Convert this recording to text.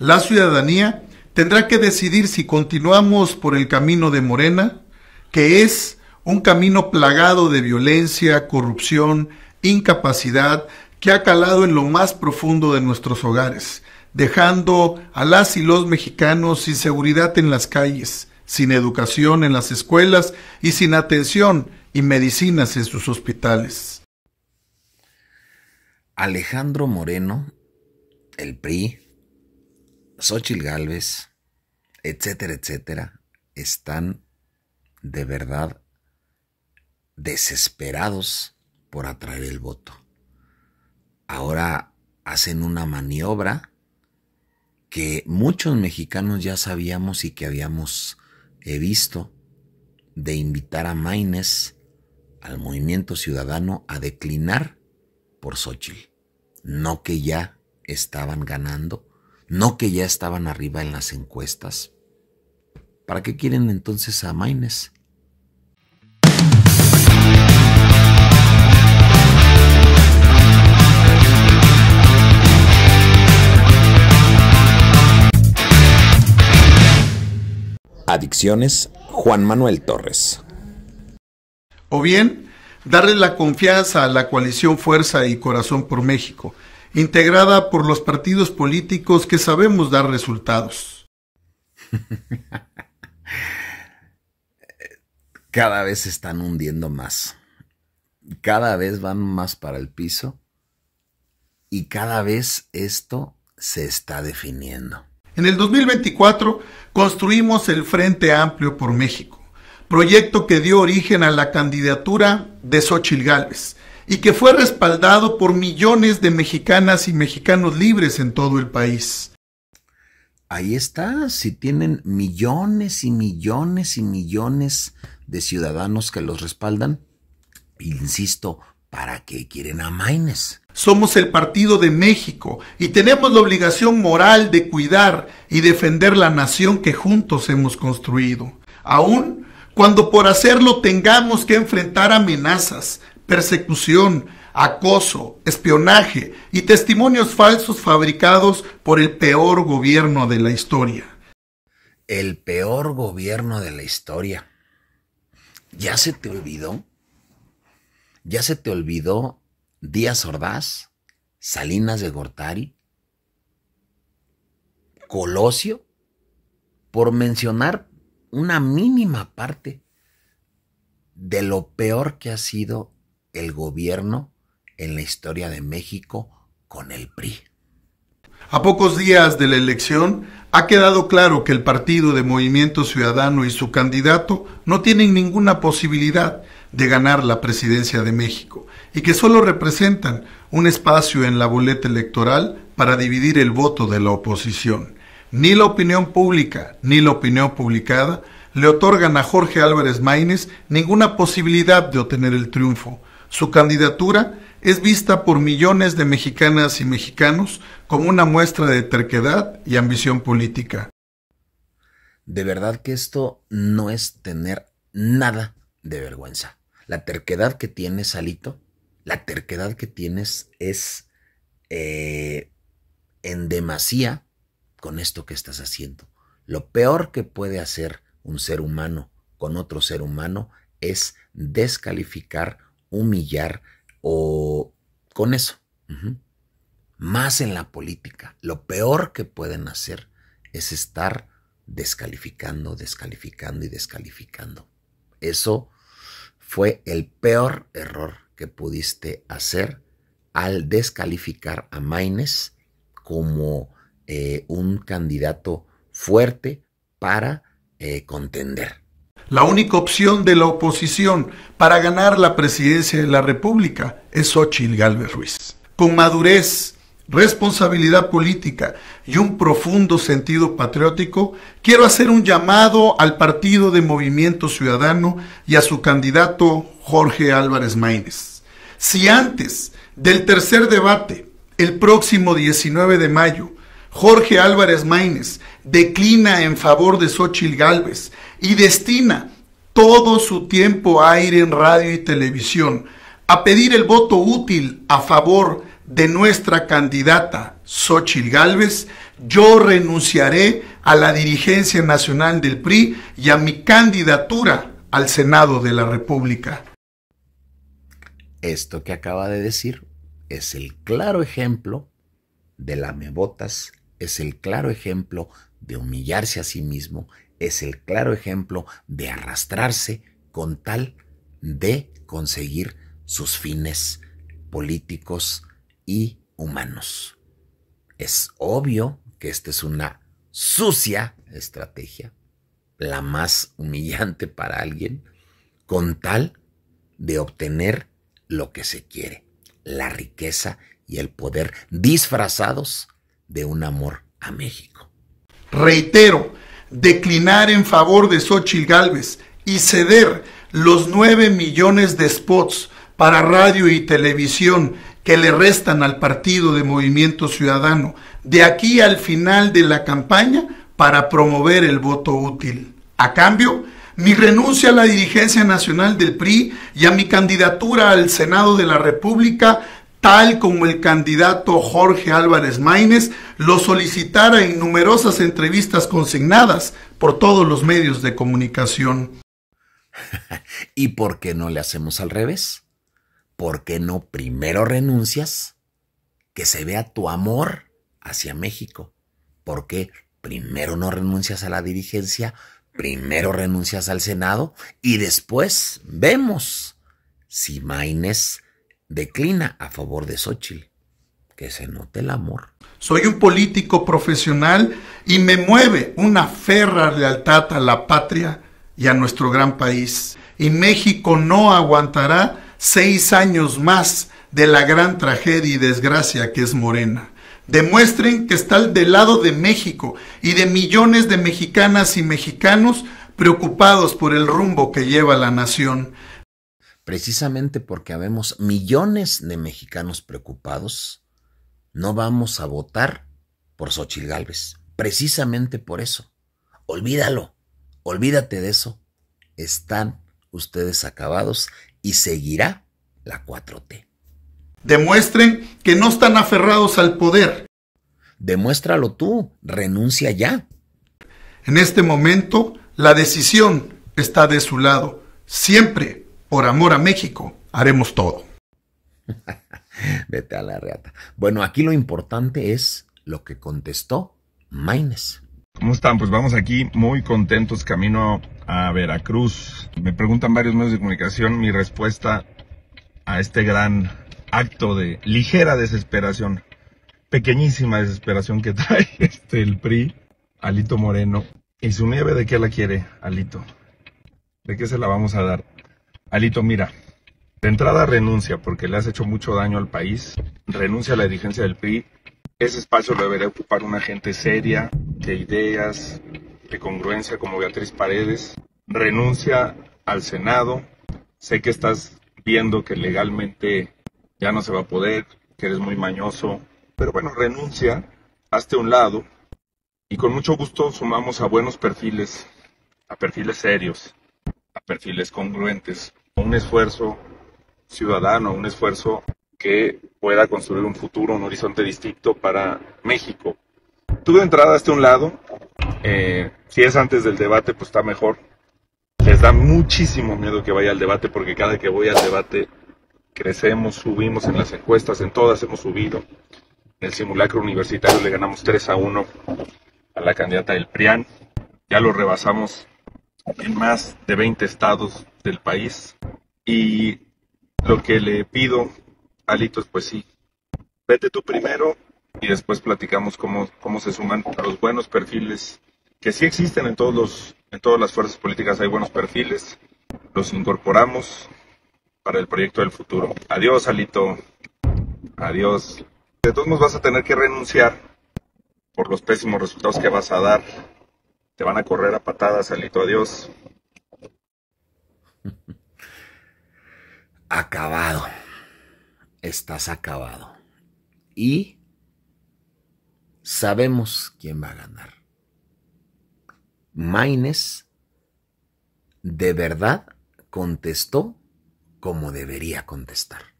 la ciudadanía tendrá que decidir si continuamos por el camino de Morena, que es un camino plagado de violencia, corrupción, incapacidad, que ha calado en lo más profundo de nuestros hogares, dejando a las y los mexicanos sin seguridad en las calles, sin educación en las escuelas y sin atención y medicinas en sus hospitales. Alejandro Moreno, el PRI, Xochitl Galvez, etcétera, etcétera, están de verdad desesperados por atraer el voto. Ahora hacen una maniobra que muchos mexicanos ya sabíamos y que habíamos eh, visto de invitar a Maines al movimiento ciudadano a declinar por Xochitl. No que ya estaban ganando, no que ya estaban arriba en las encuestas. ¿Para qué quieren entonces a Maines? Adicciones, Juan Manuel Torres. O bien, darle la confianza a la coalición Fuerza y Corazón por México, integrada por los partidos políticos que sabemos dar resultados. Cada vez se están hundiendo más. Cada vez van más para el piso. Y cada vez esto se está definiendo. En el 2024 construimos el Frente Amplio por México, proyecto que dio origen a la candidatura de Xochil Gálvez, y que fue respaldado por millones de mexicanas y mexicanos libres en todo el país. Ahí está, si tienen millones y millones y millones de ciudadanos que los respaldan, insisto, ¿para qué quieren a Maines? Somos el Partido de México y tenemos la obligación moral de cuidar y defender la nación que juntos hemos construido. Aún cuando por hacerlo tengamos que enfrentar amenazas, persecución, acoso, espionaje y testimonios falsos fabricados por el peor gobierno de la historia. El peor gobierno de la historia. ¿Ya se te olvidó? ¿Ya se te olvidó Díaz Ordaz, Salinas de Gortari, Colosio? Por mencionar una mínima parte de lo peor que ha sido el gobierno en la historia de México con el PRI. A pocos días de la elección, ha quedado claro que el partido de Movimiento Ciudadano y su candidato no tienen ninguna posibilidad de ganar la presidencia de México y que solo representan un espacio en la boleta electoral para dividir el voto de la oposición. Ni la opinión pública ni la opinión publicada le otorgan a Jorge Álvarez Maínez ninguna posibilidad de obtener el triunfo su candidatura es vista por millones de mexicanas y mexicanos como una muestra de terquedad y ambición política. De verdad que esto no es tener nada de vergüenza. La terquedad que tienes, Alito, la terquedad que tienes es eh, en demasía con esto que estás haciendo. Lo peor que puede hacer un ser humano con otro ser humano es descalificar humillar o con eso. Más en la política, lo peor que pueden hacer es estar descalificando, descalificando y descalificando. Eso fue el peor error que pudiste hacer al descalificar a Maines como eh, un candidato fuerte para eh, contender. La única opción de la oposición para ganar la presidencia de la República es Xochitl Gálvez Ruiz. Con madurez, responsabilidad política y un profundo sentido patriótico, quiero hacer un llamado al partido de Movimiento Ciudadano y a su candidato Jorge Álvarez Maínez. Si antes del tercer debate, el próximo 19 de mayo, Jorge Álvarez Maínez declina en favor de Xochitl Gálvez y destina todo su tiempo a ir en radio y televisión a pedir el voto útil a favor de nuestra candidata Xochitl Gálvez, yo renunciaré a la dirigencia nacional del PRI y a mi candidatura al Senado de la República. Esto que acaba de decir es el claro ejemplo de la lamebotas, es el claro ejemplo de humillarse a sí mismo, es el claro ejemplo de arrastrarse con tal de conseguir sus fines políticos y humanos. Es obvio que esta es una sucia estrategia, la más humillante para alguien, con tal de obtener lo que se quiere, la riqueza y el poder disfrazados de un amor a México. Reitero, declinar en favor de Xochitl Galvez y ceder los 9 millones de spots para radio y televisión que le restan al partido de Movimiento Ciudadano de aquí al final de la campaña para promover el voto útil. A cambio, mi renuncia a la dirigencia nacional del PRI y a mi candidatura al Senado de la República tal como el candidato Jorge Álvarez Maínez lo solicitara en numerosas entrevistas consignadas por todos los medios de comunicación. ¿Y por qué no le hacemos al revés? ¿Por qué no primero renuncias? Que se vea tu amor hacia México. ¿Por qué primero no renuncias a la dirigencia? Primero renuncias al Senado y después vemos si Maínez declina a favor de Xochitl. Que se note el amor. Soy un político profesional y me mueve una férrea lealtad a la patria y a nuestro gran país. Y México no aguantará seis años más de la gran tragedia y desgracia que es Morena. Demuestren que están del lado de México y de millones de mexicanas y mexicanos preocupados por el rumbo que lleva la nación precisamente porque habemos millones de mexicanos preocupados, no vamos a votar por Xochitl Galvez. Precisamente por eso. Olvídalo. Olvídate de eso. Están ustedes acabados y seguirá la 4T. Demuestren que no están aferrados al poder. Demuéstralo tú, renuncia ya. En este momento, la decisión está de su lado, siempre por amor a México, haremos todo. Vete a la reata. Bueno, aquí lo importante es lo que contestó Maines. ¿Cómo están? Pues vamos aquí muy contentos camino a Veracruz. Me preguntan varios medios de comunicación mi respuesta a este gran acto de ligera desesperación, pequeñísima desesperación que trae este, el PRI, Alito Moreno. Y su nieve, ¿de qué la quiere, Alito? ¿De qué se la vamos a dar? Alito, mira, de entrada renuncia porque le has hecho mucho daño al país, renuncia a la dirigencia del PRI, ese espacio lo debería ocupar una gente seria, de ideas, de congruencia como Beatriz Paredes, renuncia al Senado, sé que estás viendo que legalmente ya no se va a poder, que eres muy mañoso, pero bueno, renuncia, hazte un lado y con mucho gusto sumamos a buenos perfiles, a perfiles serios, a perfiles congruentes un esfuerzo ciudadano, un esfuerzo que pueda construir un futuro, un horizonte distinto para México. Tú de entrada hasta un lado, eh, si es antes del debate, pues está mejor. Les da muchísimo miedo que vaya al debate porque cada que voy al debate crecemos, subimos en las encuestas, en todas hemos subido. En el simulacro universitario le ganamos 3 a 1 a la candidata del PRIAN. Ya lo rebasamos en más de 20 estados del país. Y lo que le pido, Alito es pues sí, vete tú primero y después platicamos cómo, cómo se suman a los buenos perfiles que sí existen en todos los en todas las fuerzas políticas hay buenos perfiles los incorporamos para el proyecto del futuro adiós Alito adiós de todos nos vas a tener que renunciar por los pésimos resultados que vas a dar te van a correr a patadas Alito adiós acabado. Estás acabado. Y sabemos quién va a ganar. Maines de verdad contestó como debería contestar.